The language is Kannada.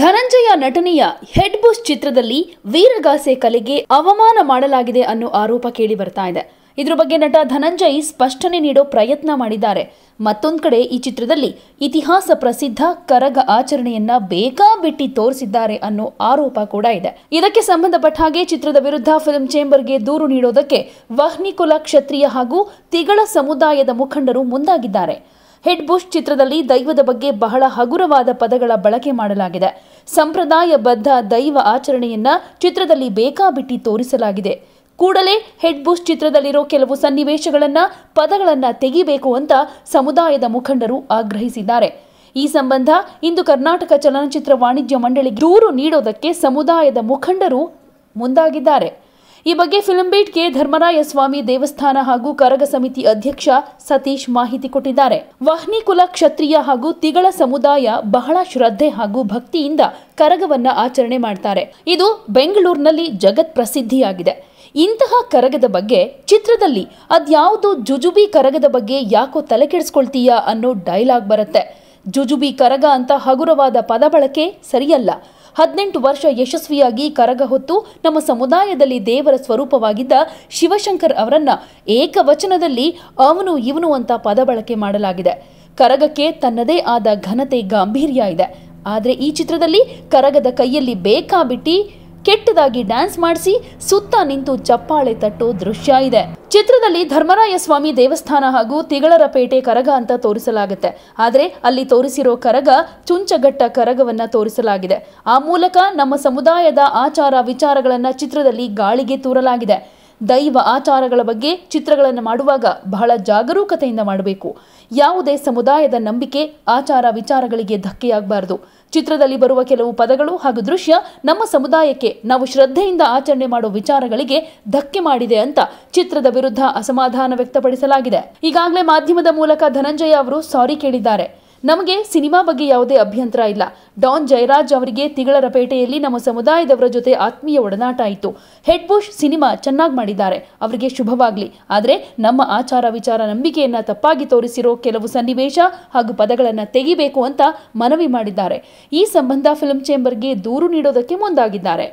ಧನಂಜಯ ನಟನೆಯ ಹೆಡ್ ಚಿತ್ರದಲ್ಲಿ ವೀರಗಾಸೆ ಕಲೆಗೆ ಅವಮಾನ ಮಾಡಲಾಗಿದೆ ಅನ್ನೋ ಆರೋಪ ಕೇಳಿ ಬರ್ತಾ ಇದೆ ಇದ್ರ ಬಗ್ಗೆ ನಟ ಧನಂಜಯ್ ಸ್ಪಷ್ಟನೆ ನೀಡೋ ಪ್ರಯತ್ನ ಮಾಡಿದ್ದಾರೆ ಮತ್ತೊಂದು ಕಡೆ ಈ ಚಿತ್ರದಲ್ಲಿ ಇತಿಹಾಸ ಪ್ರಸಿದ್ಧ ಕರಗ ಆಚರಣೆಯನ್ನ ಬೇಕಾಬಿಟ್ಟಿ ತೋರಿಸಿದ್ದಾರೆ ಅನ್ನೋ ಆರೋಪ ಕೂಡ ಇದೆ ಇದಕ್ಕೆ ಸಂಬಂಧಪಟ್ಟ ಹಾಗೆ ಚಿತ್ರದ ವಿರುದ್ಧ ಫಿಲ್ಮ್ ಚೇಂಬರ್ಗೆ ದೂರು ನೀಡೋದಕ್ಕೆ ವಹ್ನಿಕುಲ ಕ್ಷತ್ರಿಯ ಹಾಗೂ ತಿಗಳ ಸಮುದಾಯದ ಮುಖಂಡರು ಮುಂದಾಗಿದ್ದಾರೆ ಹೆಡ್ ಬುಷ್ ಚಿತ್ರದಲ್ಲಿ ದೈವದ ಬಗ್ಗೆ ಬಹಳ ಹಗುರವಾದ ಪದಗಳ ಬಳಕೆ ಮಾಡಲಾಗಿದೆ ಸಂಪ್ರದಾಯಬದ್ಧ ದೈವ ಆಚರಣೆಯನ್ನ ಚಿತ್ರದಲ್ಲಿ ಬೇಕಾಬಿಟ್ಟಿ ತೋರಿಸಲಾಗಿದೆ ಕೂಡಲೇ ಹೆಡ್ ಬುಷ್ ಚಿತ್ರದಲ್ಲಿರೋ ಕೆಲವು ಸನ್ನಿವೇಶಗಳನ್ನ ಪದಗಳನ್ನು ತೆಗಿಬೇಕು ಅಂತ ಸಮುದಾಯದ ಮುಖಂಡರು ಆಗ್ರಹಿಸಿದ್ದಾರೆ ಈ ಸಂಬಂಧ ಇಂದು ಕರ್ನಾಟಕ ಚಲನಚಿತ್ರ ವಾಣಿಜ್ಯ ಮಂಡಳಿಗೆ ದೂರು ನೀಡೋದಕ್ಕೆ ಸಮುದಾಯದ ಮುಖಂಡರು ಮುಂದಾಗಿದ್ದಾರೆ ಈ ಬಗ್ಗೆ ಫಿಲ್ಮ್ ಬೀಟ್ಗೆ ಧರ್ಮರಾಯ ಸ್ವಾಮಿ ದೇವಸ್ಥಾನ ಹಾಗೂ ಕರಗ ಸಮಿತಿ ಅಧ್ಯಕ್ಷ ಸತೀಶ್ ಮಾಹಿತಿ ಕೊಟ್ಟಿದ್ದಾರೆ ವಾಹ್ನಿ ಕುಲ ಕ್ಷತ್ರಿಯ ಹಾಗೂ ತಿಗಳ ಸಮುದಾಯ ಬಹಳ ಶ್ರದ್ಧೆ ಹಾಗೂ ಭಕ್ತಿಯಿಂದ ಕರಗವನ್ನ ಆಚರಣೆ ಮಾಡ್ತಾರೆ ಇದು ಬೆಂಗಳೂರಿನಲ್ಲಿ ಜಗತ್ ಪ್ರಸಿದ್ಧಿಯಾಗಿದೆ ಇಂತಹ ಕರಗದ ಬಗ್ಗೆ ಚಿತ್ರದಲ್ಲಿ ಅದ್ಯಾವುದು ಜುಜುಬಿ ಕರಗದ ಬಗ್ಗೆ ಯಾಕೋ ತಲೆ ಕೆಡಿಸ್ಕೊಳ್ತೀಯಾ ಅನ್ನೋ ಡೈಲಾಗ್ ಬರುತ್ತೆ ಜುಜುಬಿ ಕರಗ ಅಂತ ಹಗುರವಾದ ಪದ ಬಳಕೆ ಸರಿಯಲ್ಲ ಹದಿನೆಂಟು ವರ್ಷ ಯಶಸ್ವಿಯಾಗಿ ಕರಗ ಹೊತ್ತು ನಮ್ಮ ಸಮುದಾಯದಲ್ಲಿ ದೇವರ ಸ್ವರೂಪವಾಗಿದ್ದ ಶಿವಶಂಕರ್ ಅವರನ್ನ ಏಕವಚನದಲ್ಲಿ ಅವನು ಇವನು ಅಂತ ಪದ ಬಳಕೆ ಮಾಡಲಾಗಿದೆ ಕರಗಕ್ಕೆ ತನ್ನದೇ ಆದ ಘನತೆ ಗಾಂಭೀರ್ಯ ಇದೆ ಆದರೆ ಈ ಚಿತ್ರದಲ್ಲಿ ಕರಗದ ಕೈಯಲ್ಲಿ ಬೇಕಾಬಿಟ್ಟಿ ಕೆಟ್ಟದಾಗಿ ಡ್ಯಾನ್ಸ್ ಮಾಡಿಸಿ ಸುತ್ತ ನಿಂತು ಚಪ್ಪಾಳೆ ತಟ್ಟೋ ದೃಶ್ಯ ಇದೆ ಚಿತ್ರದಲ್ಲಿ ಧರ್ಮರಾಯ ಸ್ವಾಮಿ ದೇವಸ್ಥಾನ ಹಾಗೂ ತಿಗಳರಪೇಟೆ ಕರಗ ಅಂತ ತೋರಿಸಲಾಗುತ್ತೆ ಆದರೆ ಅಲ್ಲಿ ತೋರಿಸಿರೋ ಕರಗ ಚುಂಚಗಟ್ಟ ಕರಗವನ್ನ ತೋರಿಸಲಾಗಿದೆ ಆ ಮೂಲಕ ನಮ್ಮ ಸಮುದಾಯದ ಆಚಾರ ವಿಚಾರಗಳನ್ನ ಚಿತ್ರದಲ್ಲಿ ಗಾಳಿಗೆ ತೂರಲಾಗಿದೆ ದೈವ ಆಚಾರಗಳ ಬಗ್ಗೆ ಚಿತ್ರಗಳನ್ನು ಮಾಡುವಾಗ ಬಹಳ ಜಾಗರೂಕತೆಯಿಂದ ಮಾಡಬೇಕು ಯಾವುದೇ ಸಮುದಾಯದ ನಂಬಿಕೆ ಆಚಾರ ವಿಚಾರಗಳಿಗೆ ಧಕ್ಕೆಯಾಗಬಾರದು ಚಿತ್ರದಲ್ಲಿ ಬರುವ ಕೆಲವು ಪದಗಳು ಹಾಗೂ ದೃಶ್ಯ ನಮ್ಮ ಸಮುದಾಯಕ್ಕೆ ನಾವು ಶ್ರದ್ಧೆಯಿಂದ ಆಚರಣೆ ಮಾಡುವ ವಿಚಾರಗಳಿಗೆ ಧಕ್ಕೆ ಮಾಡಿದೆ ಅಂತ ಚಿತ್ರದ ವಿರುದ್ಧ ಅಸಮಾಧಾನ ವ್ಯಕ್ತಪಡಿಸಲಾಗಿದೆ ಈಗಾಗಲೇ ಮಾಧ್ಯಮದ ಮೂಲಕ ಧನಂಜಯ ಅವರು ಸಾರಿ ಕೇಳಿದ್ದಾರೆ ನಮಗೆ ಸಿನಿಮಾ ಬಗ್ಗೆ ಯಾವುದೇ ಅಭ್ಯಂತರ ಇಲ್ಲ ಡಾನ್ ಜಯರಾಜ್ ಅವರಿಗೆ ತಿಗಳರಪೇಟೆಯಲ್ಲಿ ನಮ್ಮ ಸಮುದಾಯದವರ ಜೊತೆ ಆತ್ಮೀಯ ಒಡನಾಟ ಆಯಿತು ಹೆಡ್ ಬುಷ್ ಸಿನಿಮಾ ಚೆನ್ನಾಗಿ ಮಾಡಿದ್ದಾರೆ ಅವರಿಗೆ ಶುಭವಾಗಲಿ ಆದರೆ ನಮ್ಮ ಆಚಾರ ವಿಚಾರ ನಂಬಿಕೆಯನ್ನು ತಪ್ಪಾಗಿ ತೋರಿಸಿರೋ ಕೆಲವು ಸನ್ನಿವೇಶ ಹಾಗೂ ಪದಗಳನ್ನು ತೆಗಿಬೇಕು ಅಂತ ಮನವಿ ಮಾಡಿದ್ದಾರೆ ಈ ಸಂಬಂಧ ಫಿಲ್ಮ್ ಚೇಂಬರ್ಗೆ ದೂರು ನೀಡೋದಕ್ಕೆ ಮುಂದಾಗಿದ್ದಾರೆ